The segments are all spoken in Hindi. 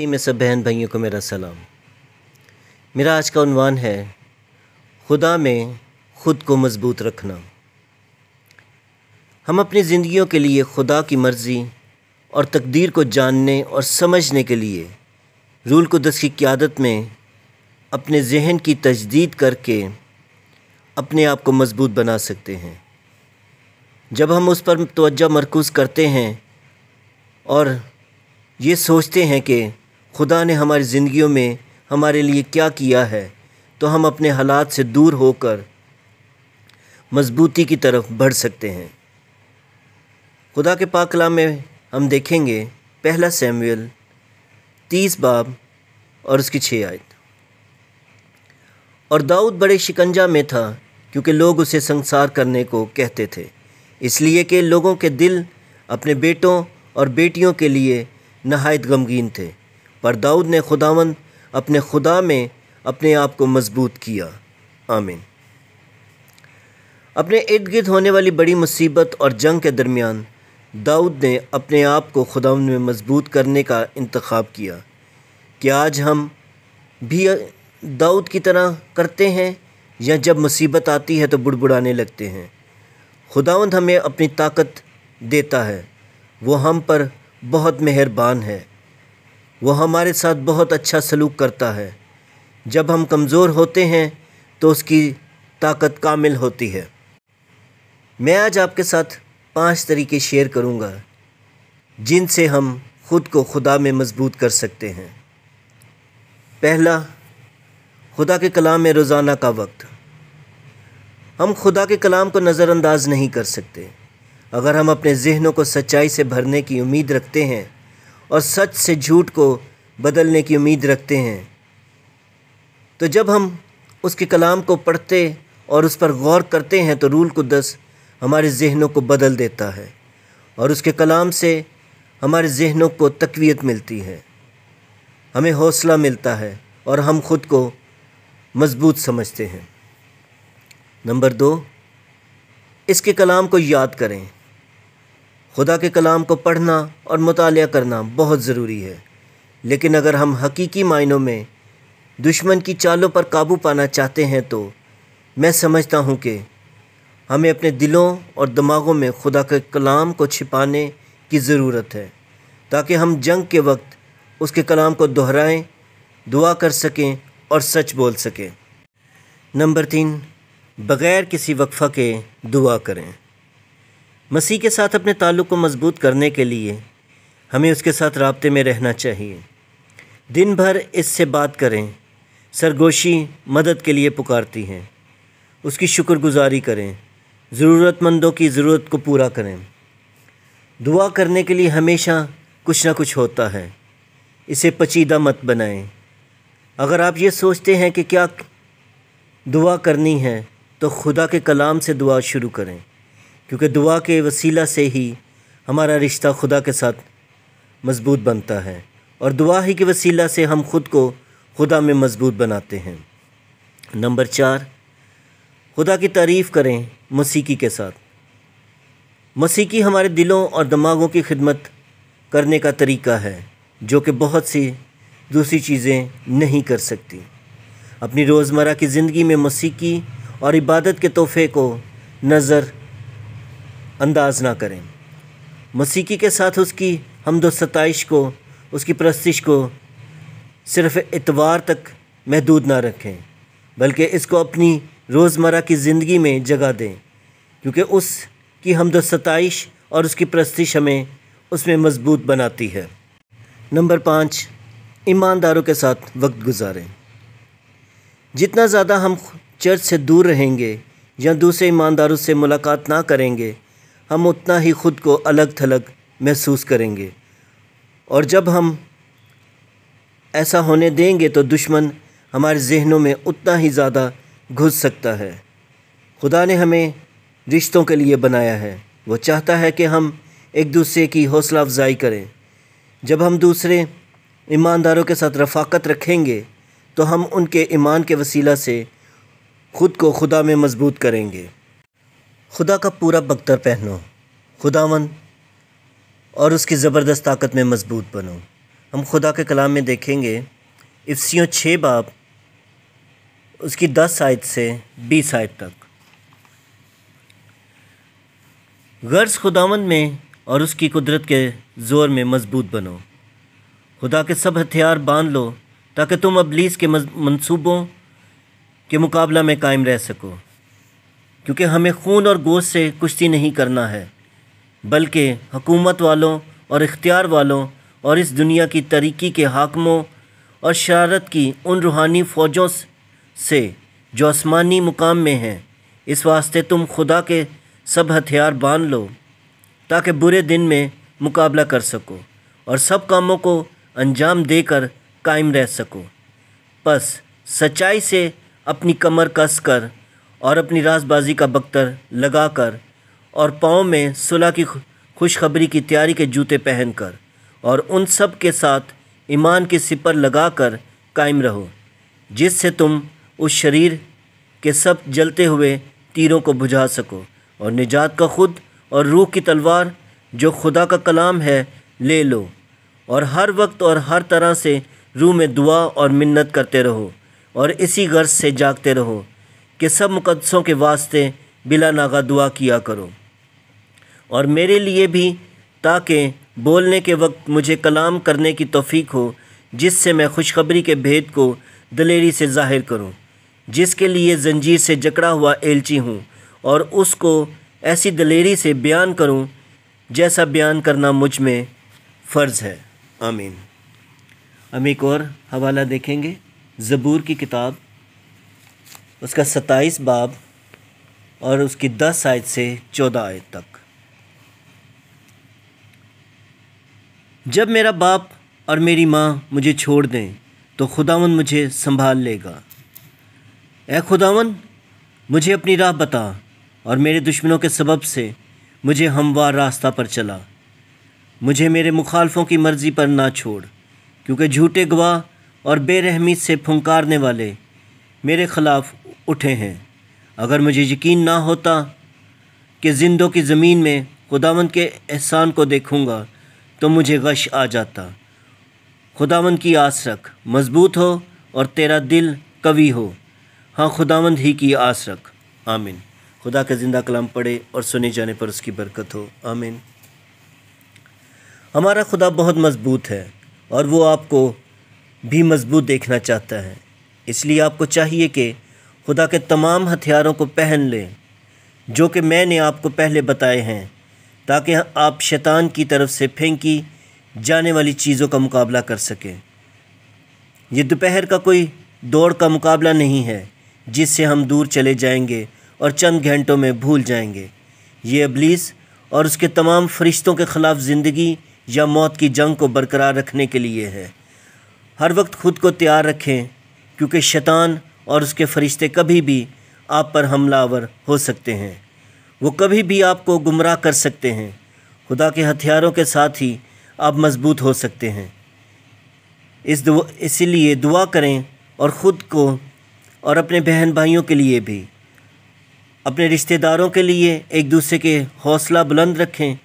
टी में सब बहन भाइयों को मेरा सलाम मेरा आज का उनवान है खुदा में ख़ुद को मजबूत रखना हम अपनी ज़िंदगियों के लिए खुदा की मर्ज़ी और तकदीर को जानने और समझने के लिए रूल को दस की क्यादत में अपने जहन की तजदीद करके अपने आप को मजबूत बना सकते हैं जब हम उस पर तोज्जा मरकूज़ करते हैं और ये सोचते हैं कि खुदा ने हमारी ज़िंदगियों में हमारे लिए क्या किया है तो हम अपने हालात से दूर होकर मजबूती की तरफ बढ़ सकते हैं खुदा के पाकला में हम देखेंगे पहला सैमुअल तीस बाब और उसकी छः आयत और दाऊद बड़े शिकंजा में था क्योंकि लोग उसे संसार करने को कहते थे इसलिए कि लोगों के दिल अपने बेटों और बेटियों के लिए नहायत गमगीन थे पर दाऊद ने खुदावन अपने खुदा में अपने आप को मजबूत किया आमीन अपने इर्द गिर्द होने वाली बड़ी मुसीबत और जंग के दरमियान दाऊद ने अपने आप को खुदावन में मजबूत करने का इंतखब किया कि आज हम भी दाऊद की तरह करते हैं या जब मुसीबत आती है तो बुड़बुड़ाने लगते हैं खुदावंद हमें अपनी ताकत देता है वो हम पर बहुत मेहरबान है वह हमारे साथ बहुत अच्छा सलूक करता है जब हम कमज़ोर होते हैं तो उसकी ताकत कामिल होती है मैं आज आपके साथ पांच तरीके शेयर करूंगा जिनसे हम खुद को खुदा में मजबूत कर सकते हैं पहला खुदा के कलाम में रोज़ाना का वक्त हम खुदा के कलाम को नज़रअंदाज नहीं कर सकते अगर हम अपने जहनों को सच्चाई से भरने की उम्मीद रखते हैं और सच से झूठ को बदलने की उम्मीद रखते हैं तो जब हम उसके कलाम को पढ़ते और उस पर गौर करते हैं तो रूल कुदस हमारे जहनों को बदल देता है और उसके कलाम से हमारे जहनों को तकवीत मिलती है हमें हौसला मिलता है और हम खुद को मजबूत समझते हैं नंबर दो इसके कलाम को याद करें खुदा के कलाम को पढ़ना और मुताल करना बहुत ज़रूरी है लेकिन अगर हम हकीकी मायनों में दुश्मन की चालों पर काबू पाना चाहते हैं तो मैं समझता हूँ कि हमें अपने दिलों और दिमागों में खुदा के कलाम को छिपाने की ज़रूरत है ताकि हम जंग के वक्त उसके कलाम को दोहराएं दुआ कर सकें और सच बोल सकें नंबर तीन बग़ैर किसी वक्फ़ा के दुआ करें मसीह के साथ अपने ताल्लुक़ को मजबूत करने के लिए हमें उसके साथ रबते में रहना चाहिए दिन भर इससे बात करें सरगोशी मदद के लिए पुकारती हैं उसकी शुक्रगुजारी करें ज़रूरतमंदों की ज़रूरत को पूरा करें दुआ करने के लिए हमेशा कुछ ना कुछ होता है इसे पचीदा मत बनाएं अगर आप ये सोचते हैं कि क्या दुआ करनी है तो खुदा के कलाम से दुआ शुरू करें क्योंकि दुआ के वसीला से ही हमारा रिश्ता खुदा के साथ मज़बूत बनता है और दुआ ही के वसीला से हम खुद को खुदा में मज़बूत बनाते हैं नंबर चार खुदा की तारीफ़ करें मसीकी के साथ मसीकी हमारे दिलों और दिमागों की खिदमत करने का तरीका है जो कि बहुत सी दूसरी चीज़ें नहीं कर सकती अपनी रोज़मर्रा की ज़िंदगी में मसीकी और इबादत के तोहफे को नज़र अंदाज ना करें मसीकी के साथ उसकी हमदो सताइश को उसकी प्रस्तिश को सिर्फ इतवार तक महदूद ना रखें बल्कि इसको अपनी रोज़मर्रा की ज़िंदगी में जगह दें क्योंकि उसकी हमदो सताइश और उसकी प्रस्तिश हमें उसमें मजबूत बनाती है नंबर पाँच ईमानदारों के साथ वक्त गुजारें जितना ज़्यादा हम चर्च से दूर रहेंगे या दूसरे ईमानदारों से मुलाकात ना करेंगे हम उतना ही ख़ुद को अलग थलग महसूस करेंगे और जब हम ऐसा होने देंगे तो दुश्मन हमारे जहनों में उतना ही ज़्यादा घुस सकता है खुदा ने हमें रिश्तों के लिए बनाया है वो चाहता है कि हम एक दूसरे की हौसला अफजाई करें जब हम दूसरे ईमानदारों के साथ रफाकत रखेंगे तो हम उनके ईमान के वसीला से ख़ुद को खुदा में मजबूत करेंगे खुदा का पूरा बख्तर पहनो खुदावन और उसकी ज़बरदस्त ताकत में मजबूत बनो हम खुदा के कलाम में देखेंगे इफ्सियों छः बाप उसकी दस आयत से बीस आयत तक गर्ज खुदावन में और उसकी कुदरत के ज़ोर में मजबूत बनो खुदा के सब हथियार बांध लो ताकि तुम अबलीस के मनसूबों के मुकाबला में कायम रह सको क्योंकि हमें खून और गोश से कुश्ती नहीं करना है बल्कि हुकूमत वालों और इख्तियार वालों और इस दुनिया की तरीक़ी के हाकमों और शरारत की उन रूहानी फ़ौजों से जो आसमानी मुकाम में हैं इस वास्ते तुम खुदा के सब हथियार बांध लो ताकि बुरे दिन में मुकाबला कर सको और सब कामों को अंजाम देकर कायम रह सको बस सच्चाई से अपनी कमर कस कर और अपनी रासबाजी का बख्तर लगाकर और पाँव में सुलह की खुशखबरी की तैयारी के जूते पहनकर और उन सब के साथ ईमान के सिपर लगाकर कायम रहो जिससे तुम उस शरीर के सब जलते हुए तीरों को बुझा सको और निजात का खुद और रूह की तलवार जो खुदा का कलाम है ले लो और हर वक्त और हर तरह से रूह में दुआ और मिन्नत करते रहो और इसी गर्ज से जागते रहो कि सब मुकदसों के वास्ते बिला नागा दुआ किया करो और मेरे लिए भी ताकि बोलने के वक्त मुझे कलाम करने की तोफ़ीक हो जिससे मैं खुशखबरी के भेद को दलेरी से जाहिर करूं, जिसके लिए जंजीर से जकड़ा हुआ एलची हूं और उसको ऐसी दलेरी से बयान करूं, जैसा बयान करना मुझ में फ़र्ज़ है आमीन हम एक और हवाला देखेंगे ज़बूर की किताब उसका सत्ताईस बाब और उसकी दस आयत से चौदह आयत तक जब मेरा बाप और मेरी माँ मुझे छोड़ दें तो खुदावन मुझे संभाल लेगा ए खुदावन मुझे अपनी राह बता और मेरे दुश्मनों के सबब से मुझे हमवार रास्ता पर चला मुझे मेरे मुखालफों की मर्ज़ी पर ना छोड़ क्योंकि झूठे गवाह और बेरहमी से फुंकारने वाले मेरे ख़िलाफ़ उठे हैं अगर मुझे यकीन ना होता कि जिंदों की ज़मीन में खुदावंद के एहसान को देखूँगा तो मुझे गश आ जाता खुदावंद की आस रख मजबूत हो और तेरा दिल कवि हो हाँ खुदावंद ही की आस रख आमिन खुदा का जिंदा कलाम पढ़े और सुने जाने पर उसकी बरकत हो आमिन हमारा खुदा बहुत मज़बूत है और वो आपको भी मज़बूत देखना चाहता है इसलिए आपको चाहिए कि खुदा के तमाम हथियारों को पहन लें जो कि मैंने आपको पहले बताए हैं ताकि आप शैतान की तरफ से फेंकी जाने वाली चीज़ों का मुकाबला कर सकें ये दोपहर का कोई दौड़ का मुकाबला नहीं है जिससे हम दूर चले जाएंगे और चंद घंटों में भूल जाएंगे ये अबलीस और उसके तमाम फरिश्तों के ख़िलाफ़ ज़िंदगी या मौत की जंग को बरकरार रखने के लिए है हर वक्त ख़ुद को तैयार रखें क्योंकि शैतान और उसके फरिश्ते कभी भी आप पर हमलावर हो सकते हैं वो कभी भी आपको गुमराह कर सकते हैं खुदा के हथियारों के साथ ही आप मजबूत हो सकते हैं इस दुआ इसलिए दुआ करें और ख़ुद को और अपने बहन भाइयों के लिए भी अपने रिश्तेदारों के लिए एक दूसरे के हौसला बुलंद रखें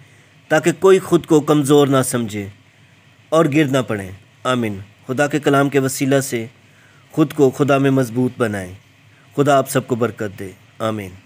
ताकि कोई ख़ुद को कमज़ोर ना समझे और गिर ना पड़े आमिन खुदा के कलाम के वसीला से खुद को खुदा में मजबूत बनाएं खुदा आप सबको बरकत दे आमीन